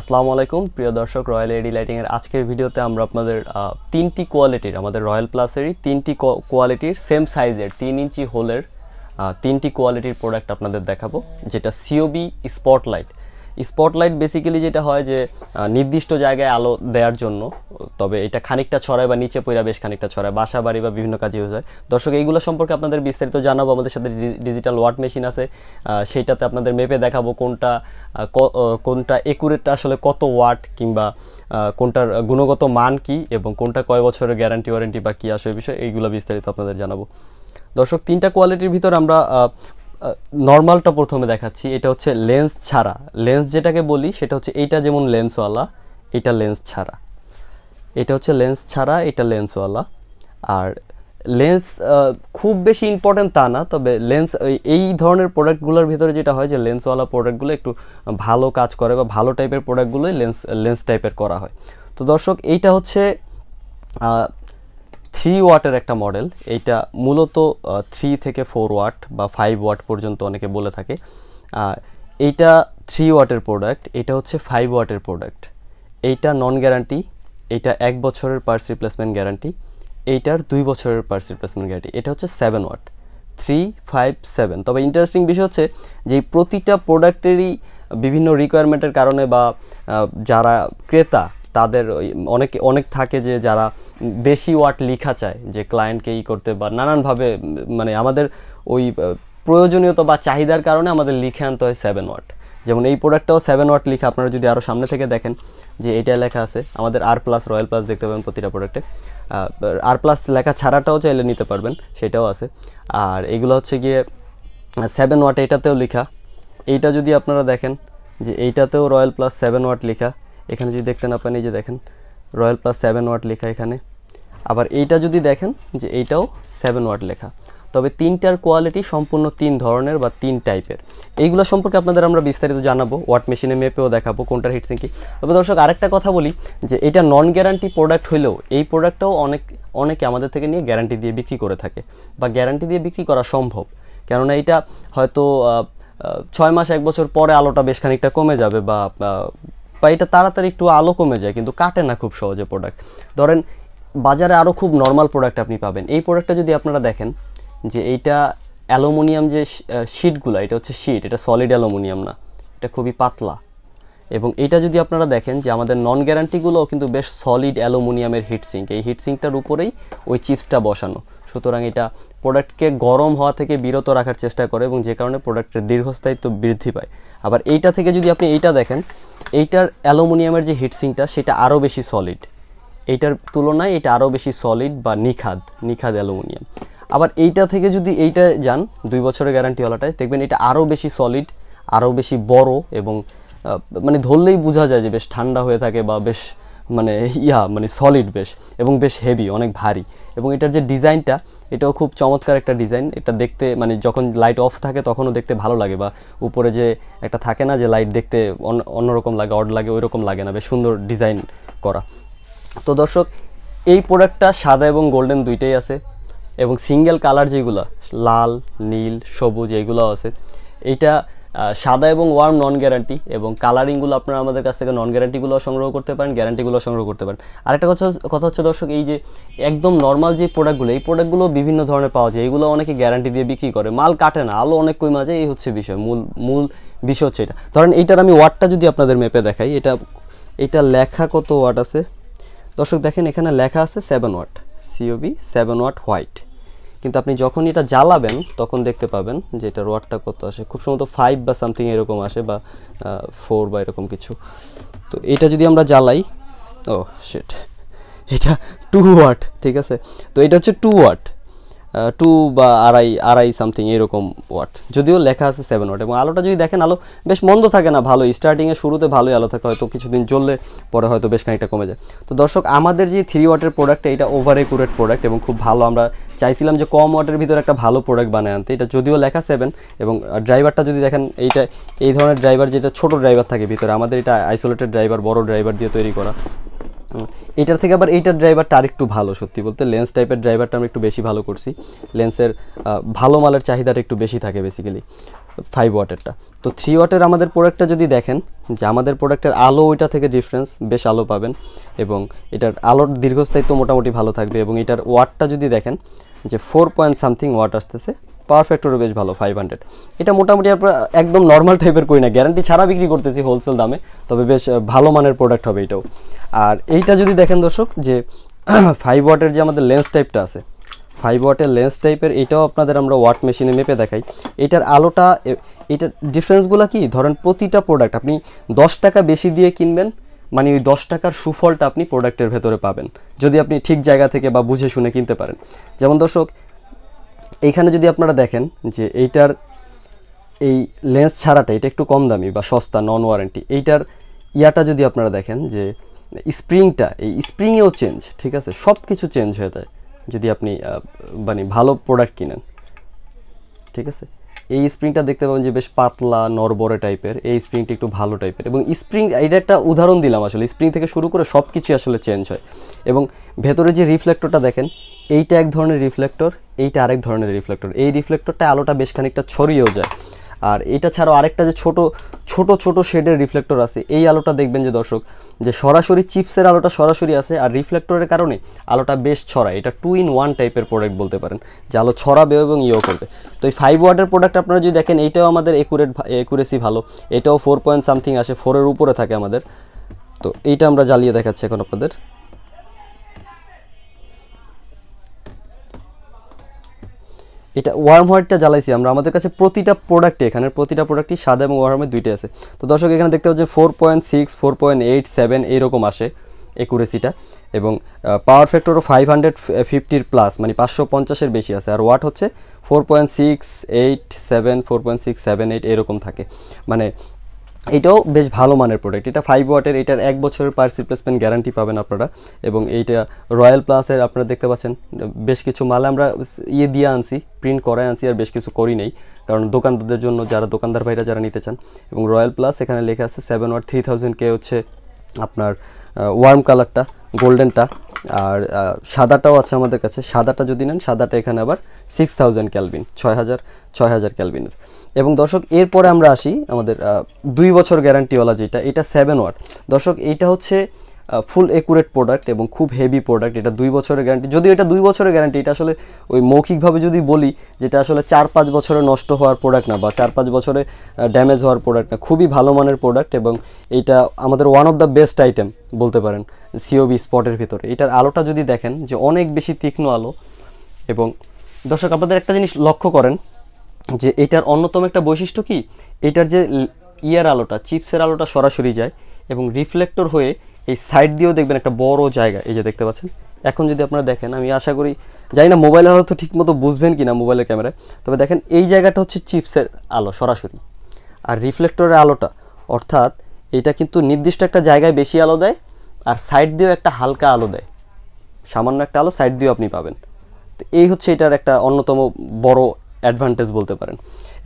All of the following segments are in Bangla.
আসসালামু আলাইকুম প্রিয় দর্শক রয়্যাল এডি লাইটিংয়ের আজকের ভিডিওতে আমরা আপনাদের তিনটি কোয়ালিটির আমাদের রয়্যাল প্লাসেরই তিনটি কোয়ালিটির সেম সাইজের তিন ইঞ্চি হোলের তিনটি কোয়ালিটির প্রোডাক্ট আপনাদের দেখাবো যেটা সিওবি স্পটলাইট স্পটলাইট বেসিক্যালি যেটা হয় যে নির্দিষ্ট জায়গায় আলো দেওয়ার জন্য তবে এটা খানিকটা ছড়ায় বা নিচে পইরা বেশ খানিকটা ছড়ায় বাসা বাড়ি বা বিভিন্ন কাজে ইউজ হয় দর্শক এইগুলো সম্পর্কে আপনাদের বিস্তারিত জানাবো আমাদের সাথে ডিজিটাল ওয়াট মেশিন আছে সেইটাতে আপনাদের মেপে দেখাবো কোনটা কোনটা একুরেটটা আসলে কত ওয়াট কিংবা কোনটার গুণগত মান কি এবং কোনটা কয় বছরের গ্যারান্টি ওয়ারেন্টি বা কী আসে বিষয় এইগুলো বিস্তারিত আপনাদের জানাবো দর্শক তিনটা কোয়ালিটির ভিতর আমরা নর্মালটা প্রথমে দেখাচ্ছি এটা হচ্ছে লেন্স ছাড়া লেন্স যেটাকে বলি সেটা হচ্ছে এইটা যেমন লেন্সওয়ালা এটা লেন্স ছাড়া এটা হচ্ছে লেন্স ছাড়া এটা লেন্সওয়ালা আর লেন্স খুব বেশি ইম্পর্ট্যান্ট তা না তবে লেন্স এই ধরনের প্রোডাক্টগুলোর ভিতরে যেটা হয় যে লেন্সওয়ালা প্রোডাক্টগুলো একটু ভালো কাজ করে বা ভালো টাইপের প্রোডাক্টগুলোই লেন্স লেন্স টাইপের করা হয় তো দর্শক এইটা হচ্ছে থ্রি ওয়াটের একটা মডেল এইটা মূলত থ্রি থেকে ফোর ওয়াট বা ফাইভ ওয়াট পর্যন্ত অনেকে বলে থাকে এইটা থ্রি ওয়াটের প্রোডাক্ট এটা হচ্ছে ফাইভ ওয়াটের প্রোডাক্ট এইটা নন গ্যারান্টি এইটা এক বছরের পার্স রিপ্লেসমেন্ট গ্যারান্টি এইটার দুই বছরের পার্স রিপ্লেসমেন্ট গ্যারান্টি এটা হচ্ছে seven watt three five seven তবে ইন্টারেস্টিং বিষয় হচ্ছে যে প্রতিটা প্রোডাক্টেরই বিভিন্ন রিকোয়ারমেন্টের কারণে বা যারা ক্রেতা তাদের অনেক অনেক থাকে যে যারা বেশি ওয়াট লিখা চায় যে ক্লায়েন্টকে ই করতে বা নানানভাবে মানে আমাদের ওই প্রয়োজনীয়তা বা চাহিদার কারণে আমাদের লিখে আনতে হয় সেভেন ওয়াট যেমন এই প্রোডাক্টটাও সেভেন ওয়াট লিখে আপনারা যদি আরও সামনে থেকে দেখেন যে এটা লেখা আছে আমাদের আর প্লাস রয়্যাল প্লাস দেখতে পাবেন প্রতিটা প্রোডাক্টে আর প্লাস লেখা ছাড়াটাও চাইলে নিতে পারবেন সেটাও আছে আর এগুলো হচ্ছে গিয়ে সেভেন ওয়াট এটাতেও লেখা এইটা যদি আপনারা দেখেন যে এইটাতেও রয়্যাল প্লাস সেভেন ওয়াট লিখা এখানে যদি দেখতে না পান এই যে দেখেন রয়্যাল প্লাস সেভেন ওয়াট লেখা এখানে আবার এইটা যদি দেখেন যে এইটাও সেভেন ওয়াট লেখা তবে তিনটার কোয়ালিটি সম্পূর্ণ তিন ধরনের বা তিন টাইপের এইগুলো সম্পর্কে আপনাদের আমরা বিস্তারিত জানাবো ওয়াট মেশিনে মেপেও দেখাবো কোনটার হিটসিং কি তবে দর্শক আরেকটা কথা বলি যে এটা নন গ্যারান্টি প্রোডাক্ট হলেও এই প্রোডাক্টটাও অনেক অনেকে আমাদের থেকে নিয়ে গ্যারান্টি দিয়ে বিক্রি করে থাকে বা গ্যারান্টি দিয়ে বিক্রি করা সম্ভব কেননা এটা হয়তো ছয় মাস এক বছর পরে আলোটা বেশ খানিকটা কমে যাবে বা বা এটা তাড়াতাড়ি একটু আলো কমে যায় কিন্তু কাটে না খুব সহজে প্রোডাক্ট ধরেন বাজারে আরও খুব নর্মাল প্রোডাক্ট আপনি পাবেন এই প্রোডাক্টটা যদি আপনারা দেখেন যে এইটা অ্যালুমিনিয়াম যে শিটগুলো এটা হচ্ছে শিট এটা সলিড অ্যালুমিনিয়াম না এটা খুবই পাতলা এবং এটা যদি আপনারা দেখেন যে আমাদের নন গ্যারান্টিগুলোও কিন্তু বেশ সলিড অ্যালুমিনিয়ামের হিটসিঙ্ক এই হিটসিঙ্কটার উপরেই ওই চিপসটা বসানো সুতরাং এটা প্রোডাক্টকে গরম হওয়া থেকে বিরত রাখার চেষ্টা করে এবং যে কারণে প্রোডাক্টের দীর্ঘস্থায়িত্ব বৃদ্ধি পায় আবার এইটা থেকে যদি আপনি এইটা দেখেন এইটার অ্যালুমিনিয়ামের যে হিটসিংটা সেটা আরও বেশি সলিড এইটার তুলনায় এটা আরও বেশি সলিড বা নিখাদ নিখাদ অ্যালুমিনিয়াম আবার এইটা থেকে যদি এইটা যান দুই বছরের গ্যারান্টিওয়ালাটায় দেখবেন এটা আরও বেশি সলিড আরও বেশি বড় এবং মানে ধরলেই বোঝা যায় যে বেশ ঠান্ডা হয়ে থাকে বা বেশ মানে ইয়া মানে সলিড বেশ এবং বেশ হেভি অনেক ভারী এবং এটার যে ডিজাইনটা এটাও খুব চমৎকার একটা ডিজাইন এটা দেখতে মানে যখন লাইট অফ থাকে তখনও দেখতে ভালো লাগে বা উপরে যে একটা থাকে না যে লাইট দেখতে অন্যরকম লাগে অড লাগে ওই রকম লাগে না বেশ সুন্দর ডিজাইন করা তো দর্শক এই প্রোডাক্টটা সাদা এবং গোল্ডেন দুইটাই আছে এবং সিঙ্গেল কালার যেগুলো লাল নীল সবুজ এইগুলো আছে এইটা সাদা এবং ওয়ার্ম নন গ্যারান্টি এবং কালারিংগুলো আপনারা আমাদের কাছ থেকে নন গ্যারান্টিগুলো সংগ্রহ করতে পারেন গ্যারান্টিগুলো সংগ্রহ করতে পারেন আরেকটা কথা কথা হচ্ছে দর্শক এই যে একদম নর্মাল যে প্রোডাক্টগুলো এই প্রোডাক্টগুলো বিভিন্ন ধরনের পাওয়া যায় এগুলো অনেকে গ্যারান্টি দিয়ে বিক্রি করে মাল কাটে না আলো অনেক কই মাঝে এই হচ্ছে বিষয় মূল মূল বিষয় হচ্ছে এটা ধরেন এইটার আমি ওয়ার্ডটা যদি আপনাদের মেপে দেখাই এটা এটা লেখা কত ওয়ার্ড আছে দর্শক দেখেন এখানে লেখা আছে seven watt COB seven watt white কিন্তু আপনি যখন এটা জ্বালাবেন তখন দেখতে পাবেন যে এটা ওয়াটটা কত আসে খুব সম্ভবত ফাইভ বা সামথিং এরকম আসে বা ফোর বা এরকম কিছু তো এটা যদি আমরা জ্বালাই ও সেট এটা টু ওয়াট ঠিক আছে তো এটা হচ্ছে টু ওয়াট টু বা আড়াই আড়াই সামথিং এরকম ওয়াট যদিও লেখা আছে সেভেন ওয়াট এবং আলোটা যদি দেখেন আলো বেশ মন্দ থাকে না ভালো স্টার্টিংয়ে শুরুতে ভালোই আলো থাকে হয়তো কিছুদিন জ্বললে পরে হয়তো বেশ খানিকটা কমে যায় তো দর্শক আমাদের যে থ্রি ওয়াটের প্রোডাক্ট এটা ওভার একুরেট প্রোডাক্ট এবং খুব ভালো আমরা চাইছিলাম যে কম ওয়াটের ভিতরে একটা ভালো প্রোডাক্ট বানায় আনতে এটা যদিও লেখা সেভেন এবং ড্রাইভারটা যদি দেখেন এইটা এই ধরনের ড্রাইভার যেটা ছোট ড্রাইভার থাকে ভিতরে আমাদের এটা আইসোলেটেড ড্রাইভার বড় ড্রাইভার দিয়ে তৈরি করা এটার থেকে আবার এইটার ড্রাইভারটা আরেকটু ভালো সত্যি বলতে লেন্স টাইপের ড্রাইভারটা আমি একটু বেশি ভালো করছি লেন্সের ভালো মালের চাহিদাটা একটু বেশি থাকে বেসিক্যালি ফাইভ ওয়াটেরটা তো থ্রি ওয়াটের আমাদের প্রোডাক্টটা যদি দেখেন যে আমাদের প্রোডাক্টের আলো ওইটা থেকে ডিফারেন্স বেশ আলো পাবেন এবং এটার আলোর দীর্ঘস্থায়িত্ব মোটামুটি ভালো থাকবে এবং এটার ওয়াটটা যদি দেখেন যে ফোর পয়েন্ট সামথিং ওয়াট আসতেছে পাওয়ার ফ্যাক্টরও বেশ ভালো ফাইভ হান্ড্রেড এটা মোটামুটি আপনার একদম নর্মাল টাইপের কই না গ্যারান্টি ছাড়া বিক্রি করতেছি হোলসেল দামে তবে বেশ ভালো মানের প্রোডাক্ট হবে এটাও আর এইটা যদি দেখেন দর্শক যে ফাইভ ওয়াটের যে আমাদের লেন্স টাইপটা আছে ফাইভ ওয়াটের লেন্স টাইপের এটাও আপনাদের আমরা ওয়াট মেশিনে মেপে দেখাই এটার আলোটা এটার ডিফারেন্সগুলো কি ধরেন প্রতিটা প্রোডাক্ট আপনি দশ টাকা বেশি দিয়ে কিনবেন মানে ওই দশ টাকার সুফলটা আপনি প্রোডাক্টের ভেতরে পাবেন যদি আপনি ঠিক জায়গা থেকে বা বুঝে শুনে কিনতে পারেন যেমন দর্শক এইখানে যদি আপনারা দেখেন যে এইটার এই লেন্স ছাড়াটা এটা একটু কম দামি বা সস্তা নন ওয়ারেন্টি এইটার ইয়াটা যদি আপনারা দেখেন যে স্প্রিংটা এই স্প্রিংয়েও চেঞ্জ ঠিক আছে সব কিছু চেঞ্জ হয়ে যায় যদি আপনি মানে ভালো প্রোডাক্ট কিনেন ঠিক আছে এই স্প্রিংটা দেখতে পাবেন যে বেশ পাতলা নরবরে টাইপের এই স্প্রিংটি একটু ভালো টাইপের এবং স্প্রিং এটা একটা উদাহরণ দিলাম আসলে স্প্রিং থেকে শুরু করে সব কিছুই আসলে চেঞ্জ হয় এবং ভেতরে যে রিফ্লেক্টরটা দেখেন এইটা এক ধরনের রিফ্লেক্টর এইটা আরেক ধরনের রিফ্লেক্টর এই রিফ্লেক্টরটা আলোটা বেশ খানিকটা ছড়িয়েও যায় আর এটা ছাড়াও আরেকটা যে ছোট ছোট ছোট শেডের রিফ্লেক্টর আছে এই আলোটা দেখবেন যে দর্শক যে সরাসরি চিপসের আলোটা সরাসরি আছে আর রিফ্লেক্টরের কারণে আলোটা বেশ ছড়ায় এটা টু ইন ওয়ান টাইপের প্রোডাক্ট বলতে পারেন যে আলো ছড়াবে এবং ইয়েও করবে তো এই ফাইভ ওয়ার্ডের প্রোডাক্ট আপনারা যদি দেখেন এইটাও আমাদের একুরেট একুরেসি ভালো এটাও ফোর পয়েন্ট সামথিং আসে ফোরের উপরে থাকে আমাদের তো এইটা আমরা জ্বালিয়ে দেখাচ্ছি এখন আপনাদের এটা ওয়ার্ম হোয়াইটটা জ্বালাইছি আমরা আমাদের কাছে প্রতিটা প্রোডাক্টে এখানে প্রতিটা প্রোডাক্টই সাদা এবং ওয়ার্মের দুইটাই আছে তো দর্শক এখানে দেখতে পাচ্ছেন four point six four point eight seven এইরকম আসে একুরেসিটা এবং পাওয়ার ফ্যাক্টরও ফাইভ হান্ড্রেড ফিফটির প্লাস মানে পাঁচশো পঞ্চাশের বেশি আছে আর ওয়াট হচ্ছে four point six eight seven four point six seven eight এরকম থাকে মানে এটাও বেশ ভালো মানের প্রোডাক্ট এটা ফাইভ ওয়াটের এটার এক বছরের পার্স রিপ্লেসমেন্ট গ্যারান্টি পাবেন আপনারা এবং এইটা রয়্যাল প্লাসের আপনারা দেখতে পাচ্ছেন বেশ কিছু মাল আমরা ইয়ে দিয়ে আনছি প্রিন্ট করায় আনছি আর বেশ কিছু করি নেই কারণ দোকানদারদের জন্য যারা দোকানদার ভাইরা যারা নিতে চান এবং রয়্যাল প্লাস এখানে লেখা আছে seven watt three thousand K হচ্ছে আপনার ওয়ার্ম কালারটা গোল্ডেনটা আর সাদাটাও আছে আমাদের কাছে সাদাটা যদি নেন সাদাটা এখানে আবার সিক্স থাউজেন্ড ক্যালবিন ছয় হাজার ছয় হাজার ক্যালবিনের এবং দর্শক এরপরে আমরা আসি আমাদের দুই বছর গ্যারান্টিওয়ালা যেটা এটা সেভেন ওয়াট দর্শক এইটা হচ্ছে ফুল একুরেট প্রোডাক্ট এবং খুব হেভি প্রোডাক্ট এটা দুই বছরের গ্যারান্টি যদি এটা দুই বছরের গ্যারান্টি এটা আসলে ওই মৌখিকভাবে যদি বলি যেটা আসলে চার পাঁচ বছরে নষ্ট হওয়ার প্রোডাক্ট না বা চার পাঁচ বছরে ড্যামেজ হওয়ার প্রোডাক্ট না খুবই ভালো মানের প্রোডাক্ট এবং এটা আমাদের one of the best item বলতে পারেন সিওবি স্পটের ভিতরে এটার আলোটা যদি দেখেন যে অনেক বেশি তীক্ষ্ণ আলো এবং দর্শক আপনাদের একটা জিনিস লক্ষ্য করেন যে এটার অন্যতম একটা বৈশিষ্ট্য কি এটার যে ইয়ার আলোটা চিপসের আলোটা সরাসরি যায় এবং রিফ্লেক্টর হয়ে এই সাইড দিয়েও দেখবেন একটা বড় জায়গা এই যে দেখতে পাচ্ছেন এখন যদি আপনারা দেখেন আমি আশা করি জানি না মোবাইলের হয়তো ঠিকমতো বুঝবেন কি না মোবাইলের ক্যামেরায় তবে দেখেন এই জায়গাটা হচ্ছে চিপসের আলো সরাসরি আর রিফ্লেক্টরের আলোটা অর্থাৎ এটা কিন্তু নির্দিষ্ট একটা জায়গায় বেশি আলো দেয় আর সাইড দিয়েও একটা হালকা আলো দেয় সামান্য একটা আলো সাইড দিয়েও আপনি পাবেন তো এই হচ্ছে এটার একটা অন্যতম বড় অ্যাডভান্টেজ বলতে পারেন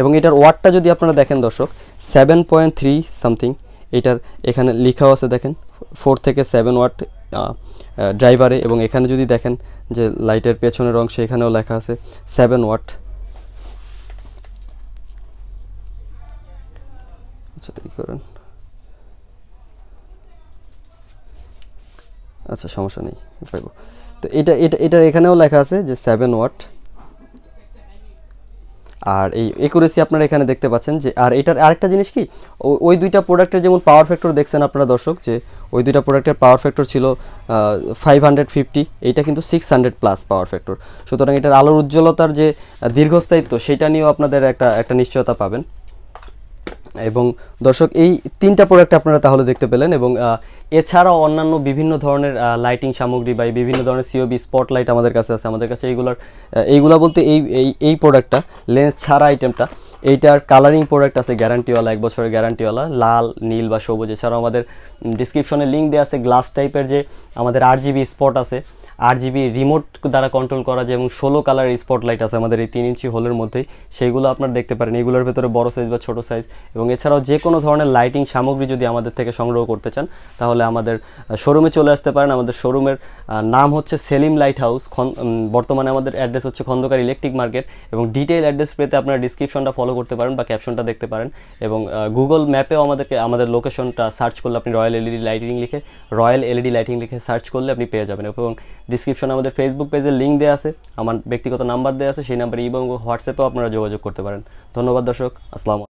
এবং এটার ওয়ার্ডটা যদি আপনারা দেখেন দর্শক সেভেন পয়েন্ট থ্রি সামথিং এটার এখানে লিখাও আছে দেখেন ফোর থেকে সেভেন ওয়াট ড্রাইভারে এবং এখানে যদি দেখেন যে লাইটের পেছনের অংশে এখানেও লেখা আছে সেভেন ওয়াট আচ্ছা তাই করেন আচ্ছা সমস্যা নেই তো এটা এটা এটা এখানেও লেখা আছে যে সেভেন ওয়াট আর এই একুরেসি আপনারা এখানে দেখতে পাচ্ছেন যে আর এটার আরেকটা জিনিস কি ওই দুইটা প্রোডাক্টের যেমন পাওয়ার ফ্যাক্টর দেখছেন আপনারা দর্শক যে ওই দুইটা প্রোডাক্টের পাওয়ার ফ্যাক্টর ছিল ফাইভ হান্ড্রেড ফিফটি এইটা কিন্তু six hundred plus power factor সুতরাং এটার আলোর উজ্জ্বলতার যে দীর্ঘস্থায়িত্ব সেটা নিয়েও আপনাদের একটা একটা নিশ্চয়তা পাবেন এবং দর্শক এই তিনটা প্রোডাক্ট আপনারা তাহলে দেখতে পেলেন এবং এছাড়াও অন্যান্য বিভিন্ন ধরনের লাইটিং সামগ্রী বা বিভিন্ন ধরনের সিওবি স্পটলাইট আমাদের কাছে আছে আমাদের কাছে এইগুলোর এইগুলা বলতে এই এই প্রোডাক্টটা লেন্স ছাড়া আইটেমটা এইটার কালারিং প্রোডাক্ট আছে গ্যারান্টিওয়ালা এক বছরের গ্যারান্টিওয়ালা লাল নীল বা সবুজ এছাড়াও আমাদের ডিসক্রিপশনে লিঙ্ক দেওয়া আছে গ্লাস টাইপের যে আমাদের আর জিবি স্পট আছে আট জিবি রিমোট দ্বারা কন্ট্রোল করা যায় এবং ষোলো কালার স্পটলাইট আছে আমাদের এই তিন ইঞ্চি হোলের মধ্যেই সেইগুলো আপনারা দেখতে পারেন এগুলোর ভেতরে বড় সাইজ বা ছোটো সাইজ এবং এছাড়াও যে কোনো ধরনের লাইটিং সামগ্রী যদি আমাদের থেকে সংগ্রহ করতে চান তাহলে আমাদের শোরুমে চলে আসতে পারেন আমাদের শোরুমের নাম হচ্ছে সেলিম লাইট হাউস বর্তমানে আমাদের অ্যাড্রেস হচ্ছে খন্দকার ইলেকট্রিক মার্কেট এবং ডিটেইল অ্যাড্রেস পেতে আপনারা ডিসক্রিপশনটা ফলো করতে পারেন বা ক্যাপশনটা দেখতে পারেন এবং গুগল ম্যাপেও আমাদেরকে আমাদের লোকেশনটা সার্চ করলে আপনি রয়্যাল এলইডি লাইটিং লিখে রয়্যাল এলইডি লাইটিং লিখে সার্চ করলে আপনি পেয়ে যাবেন এবং ডিসক্রিপশনে আমাদের ফেসবুক পেজের লিঙ্ক দেওয়া আছে আমার ব্যক্তিগত নাম্বার দেওয়া আছে সেই নাম্বারে ইবং হোয়াটসঅ্যাপেও আপনারা যোগাযোগ করতে পারেন ধন্যবাদ দর্শক আসসালাম